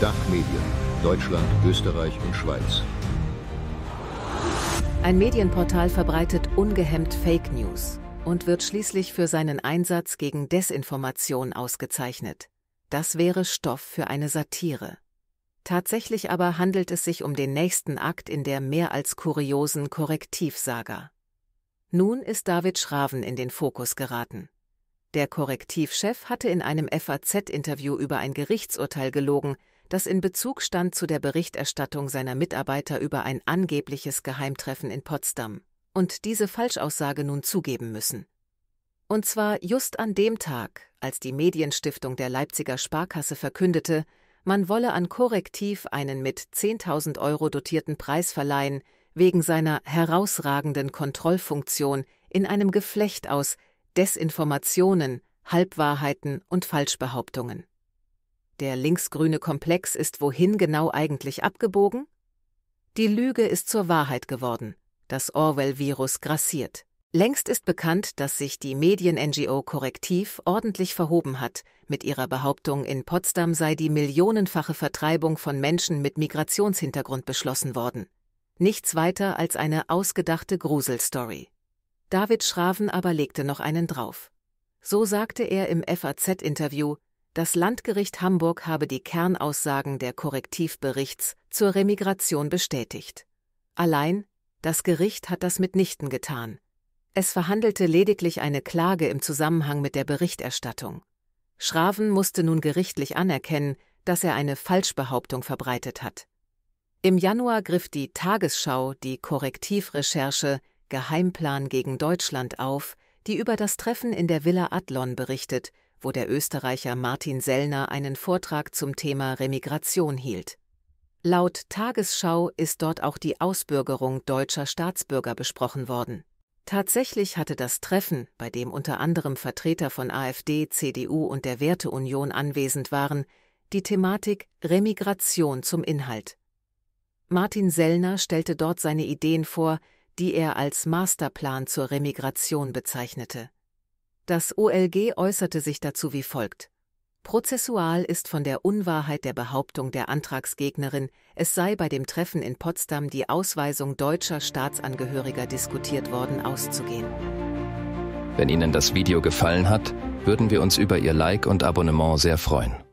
Dachmedien, Deutschland, Österreich und Schweiz. Ein Medienportal verbreitet ungehemmt Fake News und wird schließlich für seinen Einsatz gegen Desinformation ausgezeichnet. Das wäre Stoff für eine Satire. Tatsächlich aber handelt es sich um den nächsten Akt in der mehr als kuriosen Korrektivsaga. Nun ist David Schraven in den Fokus geraten. Der Korrektivchef hatte in einem FAZ-Interview über ein Gerichtsurteil gelogen, das in Bezug stand zu der Berichterstattung seiner Mitarbeiter über ein angebliches Geheimtreffen in Potsdam und diese Falschaussage nun zugeben müssen. Und zwar just an dem Tag, als die Medienstiftung der Leipziger Sparkasse verkündete, man wolle an Korrektiv einen mit 10.000 Euro dotierten Preis verleihen, wegen seiner herausragenden Kontrollfunktion in einem Geflecht aus Desinformationen, Halbwahrheiten und Falschbehauptungen. Der linksgrüne Komplex ist wohin genau eigentlich abgebogen? Die Lüge ist zur Wahrheit geworden. Das Orwell-Virus grassiert. Längst ist bekannt, dass sich die Medien-NGO Korrektiv ordentlich verhoben hat. Mit ihrer Behauptung, in Potsdam sei die millionenfache Vertreibung von Menschen mit Migrationshintergrund beschlossen worden. Nichts weiter als eine ausgedachte Gruselstory. David Schraven aber legte noch einen drauf. So sagte er im FAZ-Interview, das Landgericht Hamburg habe die Kernaussagen der Korrektivberichts zur Remigration bestätigt. Allein, das Gericht hat das mitnichten getan. Es verhandelte lediglich eine Klage im Zusammenhang mit der Berichterstattung. Schraven musste nun gerichtlich anerkennen, dass er eine Falschbehauptung verbreitet hat. Im Januar griff die Tagesschau die Korrektivrecherche Geheimplan gegen Deutschland auf, die über das Treffen in der Villa Adlon berichtet, wo der Österreicher Martin Sellner einen Vortrag zum Thema Remigration hielt. Laut Tagesschau ist dort auch die Ausbürgerung deutscher Staatsbürger besprochen worden. Tatsächlich hatte das Treffen, bei dem unter anderem Vertreter von AfD, CDU und der Werteunion anwesend waren, die Thematik Remigration zum Inhalt. Martin Sellner stellte dort seine Ideen vor, die er als Masterplan zur Remigration bezeichnete. Das OLG äußerte sich dazu wie folgt. Prozessual ist von der Unwahrheit der Behauptung der Antragsgegnerin, es sei bei dem Treffen in Potsdam die Ausweisung deutscher Staatsangehöriger diskutiert worden, auszugehen. Wenn Ihnen das Video gefallen hat, würden wir uns über Ihr Like und Abonnement sehr freuen.